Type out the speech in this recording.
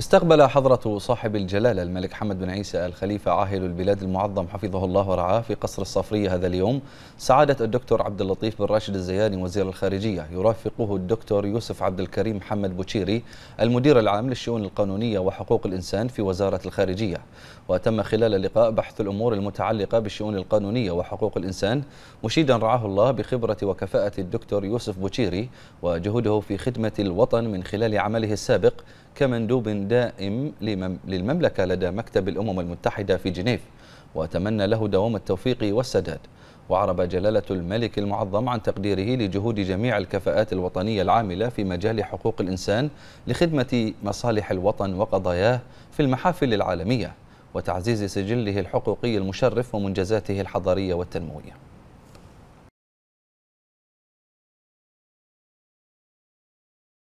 استقبل حضرة صاحب الجلالة الملك حمد بن عيسى الخليفة عاهل البلاد المعظم حفظه الله ورعاه في قصر الصفرية هذا اليوم سعادة الدكتور عبد اللطيف بن راشد الزياني وزير الخارجية يرافقه الدكتور يوسف عبد الكريم محمد بوتشيري المدير العام للشؤون القانونية وحقوق الإنسان في وزارة الخارجية وتم خلال اللقاء بحث الأمور المتعلقة بالشؤون القانونية وحقوق الإنسان مشيدا رعاه الله بخبرة وكفاءة الدكتور يوسف بوتشيري وجهوده في خدمة الوطن من خلال عمله السابق كمندوب دائم للمملكة لدى مكتب الأمم المتحدة في جنيف وأتمنى له دوام التوفيق والسداد وعرب جلالة الملك المعظم عن تقديره لجهود جميع الكفاءات الوطنية العاملة في مجال حقوق الإنسان لخدمة مصالح الوطن وقضاياه في المحافل العالمية وتعزيز سجله الحقوقي المشرف ومنجزاته الحضارية والتنموية